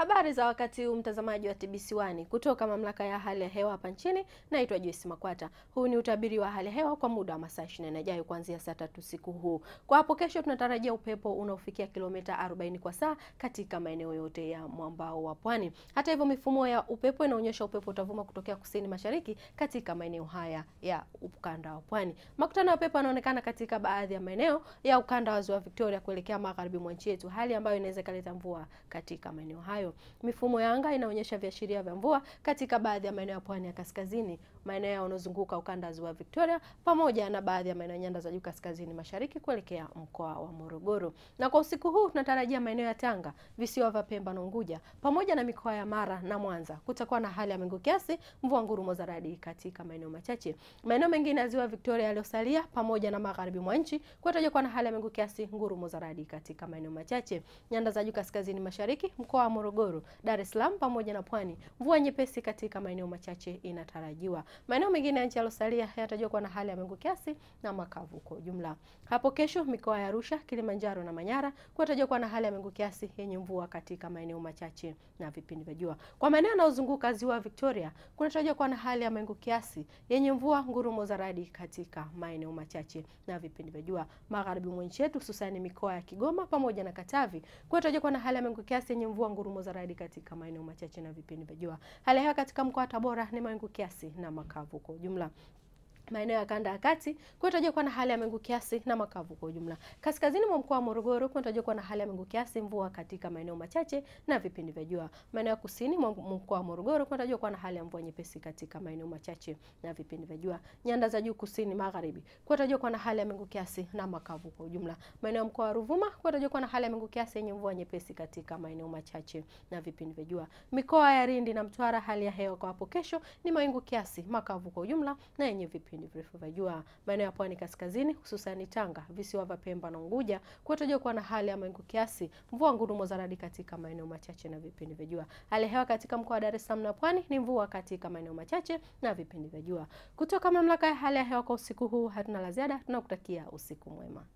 Habari za wakati huu mtazamaji wa TBC1 kutoka mamlaka ya hali ya hewa hapa nchini, naitwa Joyce Makwata. Huu ni utabiri wa hali ya hewa kwa muda wa masaa 24 yajayo kuanzia saa tatu siku huu. Kwa hapo kesho, tunatarajia upepo unaofikia kilomita 40 kwa saa katika maeneo yote ya mwambao wa pwani. Hata hivyo, mifumo ya upepo inaonyesha upepo utavuma kutokea kusini mashariki katika maeneo haya ya ukanda wa pwani. Makutano ya upepo yanaonekana katika baadhi ya maeneo ya ukanda wa ziwa Victoria kuelekea magharibi mwa nchi yetu, hali ambayo inaweza kaleta mvua katika maeneo hayo mifumo ya anga inaonyesha viashiria vya mvua katika baadhi ya maeneo ya pwani ya kaskazini maeneo yanayozunguka ukanda wa ziwa Victoria pamoja na baadhi ya maeneo nyanda za juu kaskazini mashariki kuelekea mkoa wa Morogoro. Na kwa usiku huu tunatarajia maeneo ya Tanga, visiwa vya Pemba na Unguja pamoja na mikoa ya Mara na Mwanza kutakuwa na hali ya mawingu kiasi, mvua ngurumo za radi katika maeneo machache. Maeneo mengine ya ziwa Victoria yaliyosalia pamoja na magharibi mwa nchi kutarajia kuwa na hali ya mawingu kiasi, ngurumo za radi katika maeneo machache. Nyanda za juu kaskazini mashariki, mkoa wa Morogoro, Dar es Salaam pamoja na Pwani, mvua nyepesi katika maeneo machache inatarajiwa. Maeneo mengine ya nchi yaliyosalia yanatarajiwa kuwa na hali ya mawingu kiasi na makavu kwa ujumla. Hapo kesho mikoa ya Arusha, Kilimanjaro na Manyara kunatarajiwa kuwa na hali ya mawingu kiasi yenye mvua katika maeneo machache na vipindi vya jua. Kwa maeneo yanayozunguka ziwa Victoria kunatarajiwa kuwa na hali ya mawingu kiasi yenye mvua, ngurumo za radi katika maeneo machache na vipindi vya jua. Magharibi mwa nchi yetu hususani mikoa ya Kigoma pamoja na Katavi kunatarajiwa kuwa na hali ya mawingu kiasi yenye mvua, ngurumo za radi katika maeneo machache na vipindi vya jua. Hali ya hewa katika mkoa wa Tabora ni mawingu kiasi na makavu. Kwa ujumla maeneo ya kanda ya kati kwa tutajua kuwa na hali ya mawingu kiasi na makavu kwa ujumla. Kaskazini mwa mkoa wa Morogoro kwa tutajua kuwa na hali ya mawingu kiasi, mvua katika maeneo machache na vipindi vya jua. Maeneo ya kusini mwa mkoa wa Morogoro kwa tutajua kuwa na hali ya mvua nyepesi katika maeneo machache na vipindi vya jua. Nyanda za juu kusini magharibi kwa tutajua kuwa na hali ya mawingu kiasi na makavu kwa ujumla. Maeneo ya mkoa wa Ruvuma kwa tutajua kuwa na hali ya mawingu kiasi yenye mvua nyepesi katika maeneo machache na vipindi vya jua. Mikoa ya Lindi na Mtwara, hali ya hewa kwa hapo kesho ni mawingu kiasi, makavu kwa ujumla na yenye vipindi ndivyo tunavyojua maeneo ya pwani kaskazini hususan Tanga, visiwa vya Pemba na Unguja kutarajia kuwa na hali ya mawingu kiasi, mvua ngurumo za radi katika maeneo machache na vipindi vya jua. Hali ya hewa katika mkoa wa Dar es Salaam na Pwani ni mvua katika maeneo machache na vipindi vya jua. Kutoka mamlaka ya hali ya hewa kwa usiku huu hatuna la ziada, tunakutakia usiku mwema.